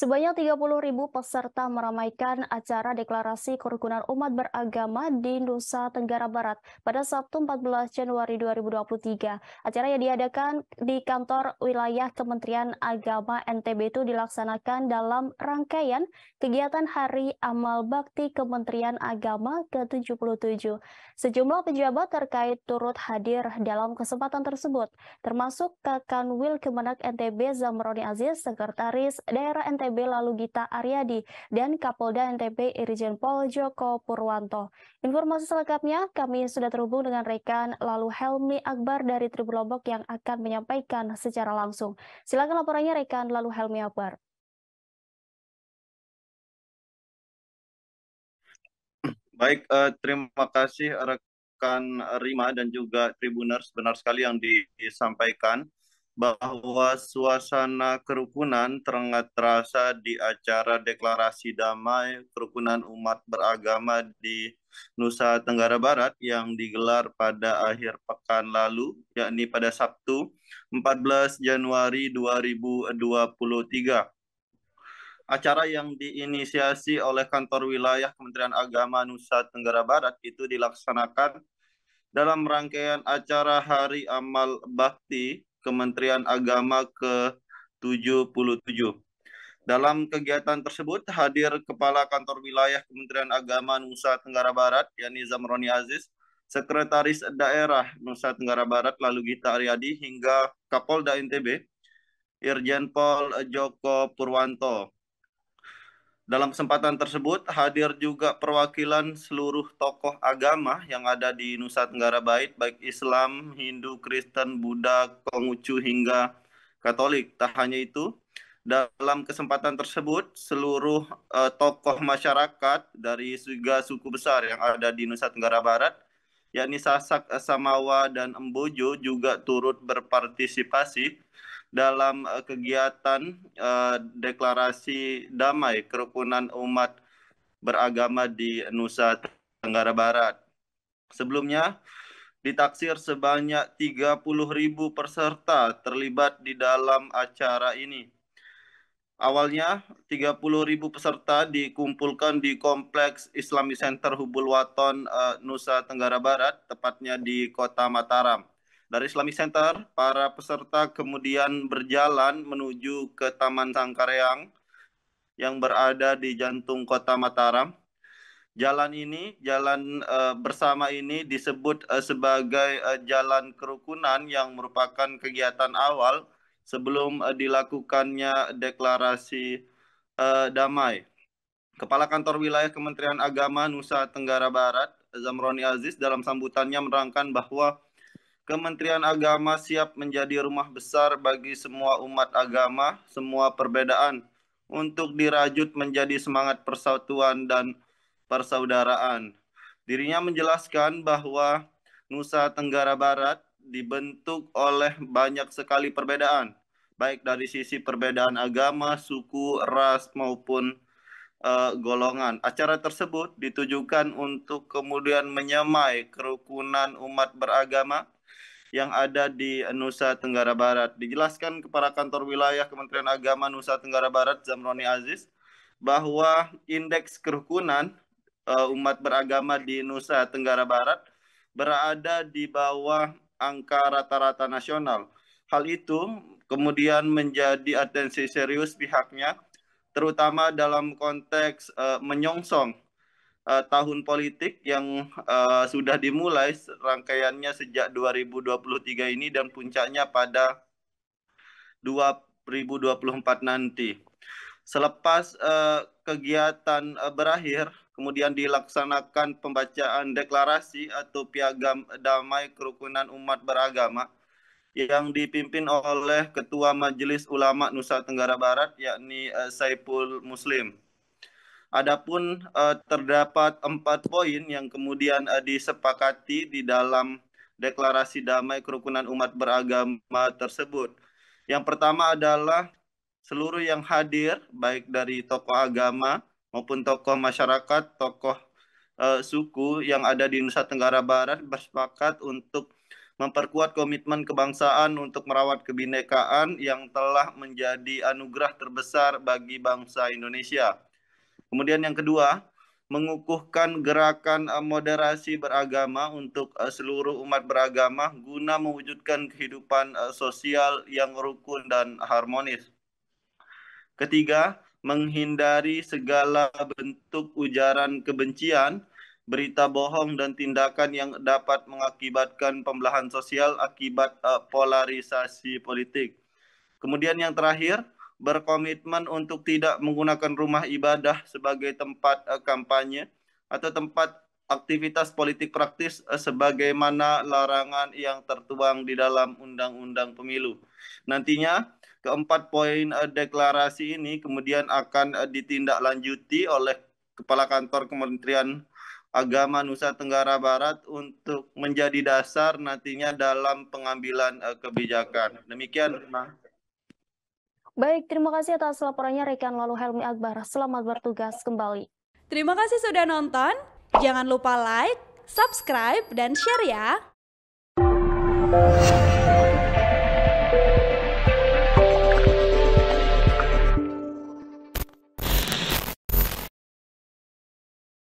Sebanyak 30 ribu peserta meramaikan acara deklarasi kerukunan umat beragama di Nusa Tenggara Barat pada Sabtu 14 Januari 2023. Acara yang diadakan di kantor wilayah Kementerian Agama NTB itu dilaksanakan dalam rangkaian kegiatan Hari Amal Bakti Kementerian Agama ke-77. Sejumlah pejabat terkait turut hadir dalam kesempatan tersebut, termasuk Kakanwil Kemenak NTB Zamroni Aziz, Sekretaris Daerah NTB NTB Lalu Gita Aryadi dan Kapolda NTB Irjen Pol Joko Purwanto. Informasi selengkapnya kami sudah terhubung dengan rekan Lalu Helmi Akbar dari Tribun Lombok yang akan menyampaikan secara langsung. Silakan laporannya rekan Lalu Helmi Akbar. Baik, eh, terima kasih rekan Rima dan juga Tribuners benar sekali yang disampaikan bahwa suasana kerukunan terengat terasa di acara deklarasi damai kerukunan umat beragama di Nusa Tenggara Barat yang digelar pada akhir pekan lalu, yakni pada Sabtu 14 Januari 2023. Acara yang diinisiasi oleh Kantor Wilayah Kementerian Agama Nusa Tenggara Barat itu dilaksanakan dalam rangkaian acara Hari Amal Bakti Kementerian Agama ke-77. Dalam kegiatan tersebut hadir Kepala Kantor Wilayah Kementerian Agama Nusa Tenggara Barat, yakni Zamroni Aziz, Sekretaris Daerah Nusa Tenggara Barat lalu Gita Aryadi hingga Kapolda NTB, Irjen Pol Joko Purwanto. Dalam kesempatan tersebut hadir juga perwakilan seluruh tokoh agama yang ada di Nusa Tenggara Bait, baik Islam, Hindu, Kristen, Buddha, Konghucu hingga Katolik. Tak hanya itu, dalam kesempatan tersebut seluruh uh, tokoh masyarakat dari juga suku besar yang ada di Nusa Tenggara Barat, yakni Sasak, Samawa, dan Embojo juga turut berpartisipasi dalam uh, kegiatan uh, deklarasi damai kerukunan umat beragama di Nusa Tenggara Barat. Sebelumnya, ditaksir sebanyak 30 ribu peserta terlibat di dalam acara ini. Awalnya, 30 ribu peserta dikumpulkan di Kompleks Islamic Center Hubul Waton, uh, Nusa Tenggara Barat, tepatnya di kota Mataram. Dari Islamic Center, para peserta kemudian berjalan menuju ke Taman Sangkareang yang berada di jantung kota Mataram. Jalan ini, jalan uh, bersama ini disebut uh, sebagai uh, jalan kerukunan yang merupakan kegiatan awal sebelum uh, dilakukannya deklarasi uh, damai. Kepala Kantor Wilayah Kementerian Agama Nusa Tenggara Barat, Zamroni Aziz dalam sambutannya menerangkan bahwa Kementerian Agama siap menjadi rumah besar bagi semua umat agama, semua perbedaan, untuk dirajut menjadi semangat persatuan dan persaudaraan. Dirinya menjelaskan bahwa Nusa Tenggara Barat dibentuk oleh banyak sekali perbedaan, baik dari sisi perbedaan agama, suku, ras, maupun uh, golongan. Acara tersebut ditujukan untuk kemudian menyemai kerukunan umat beragama yang ada di Nusa Tenggara Barat. Dijelaskan kepada kantor wilayah Kementerian Agama Nusa Tenggara Barat Zamroni Aziz bahwa indeks kerukunan uh, umat beragama di Nusa Tenggara Barat berada di bawah angka rata-rata nasional. Hal itu kemudian menjadi atensi serius pihaknya terutama dalam konteks uh, menyongsong uh, tahun politik yang uh, sudah dimulai rangkaiannya sejak 2023 ini dan puncaknya pada 2024 nanti. Selepas uh, kegiatan uh, berakhir, kemudian dilaksanakan pembacaan deklarasi atau piagam damai kerukunan umat beragama yang dipimpin oleh Ketua Majelis Ulama Nusa Tenggara Barat yakni uh, Saiful Muslim. Adapun uh, terdapat empat poin yang kemudian uh, disepakati di dalam deklarasi damai kerukunan umat beragama tersebut. Yang pertama adalah seluruh yang hadir baik dari tokoh agama maupun tokoh masyarakat, tokoh uh, suku yang ada di Nusa Tenggara Barat bersepakat untuk memperkuat komitmen kebangsaan untuk merawat kebinekaan yang telah menjadi anugerah terbesar bagi bangsa Indonesia. Kemudian yang kedua, mengukuhkan gerakan eh, moderasi beragama untuk eh, seluruh umat beragama guna mewujudkan kehidupan eh, sosial yang rukun dan harmonis. Ketiga, menghindari segala bentuk ujaran kebencian, berita bohong dan tindakan yang dapat mengakibatkan pembelahan sosial akibat polarisasi politik. Kemudian yang terakhir, berkomitmen untuk tidak menggunakan rumah ibadah sebagai tempat uh, kampanye atau tempat aktivitas politik praktis uh, sebagaimana larangan yang tertuang di dalam Undang-Undang Pemilu. Nantinya keempat poin uh, deklarasi ini kemudian akan uh, ditindaklanjuti oleh Kepala Kantor Kementerian Agama Nusa Tenggara Barat untuk menjadi dasar nantinya dalam pengambilan uh, kebijakan. Demikian, Baik, terima kasih atas laporannya Rekan Lalu Helmi Akbar. Selamat bertugas kembali. Terima kasih sudah nonton. Jangan lupa like, subscribe, dan share ya.